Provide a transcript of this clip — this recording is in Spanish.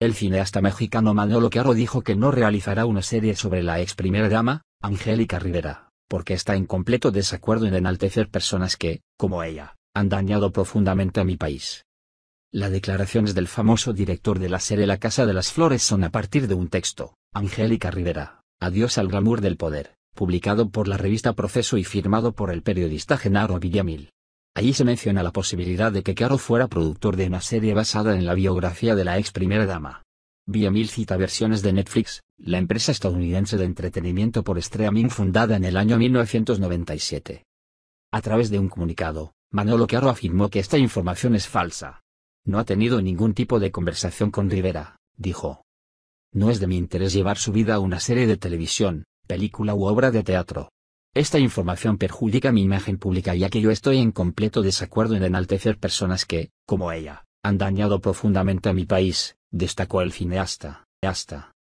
El cineasta mexicano Manolo Caro dijo que no realizará una serie sobre la ex primera dama, Angélica Rivera, porque está en completo desacuerdo en enaltecer personas que, como ella, han dañado profundamente a mi país. Las declaraciones del famoso director de la serie La Casa de las Flores son a partir de un texto, Angélica Rivera, Adiós al glamour del poder, publicado por la revista Proceso y firmado por el periodista Genaro Villamil. Allí se menciona la posibilidad de que Caro fuera productor de una serie basada en la biografía de la ex primera dama. mil cita versiones de Netflix, la empresa estadounidense de entretenimiento por streaming fundada en el año 1997. A través de un comunicado, Manolo Caro afirmó que esta información es falsa. No ha tenido ningún tipo de conversación con Rivera, dijo. No es de mi interés llevar su vida a una serie de televisión, película u obra de teatro. Esta información perjudica mi imagen pública ya que yo estoy en completo desacuerdo en enaltecer personas que, como ella, han dañado profundamente a mi país, destacó el cineasta. Hasta.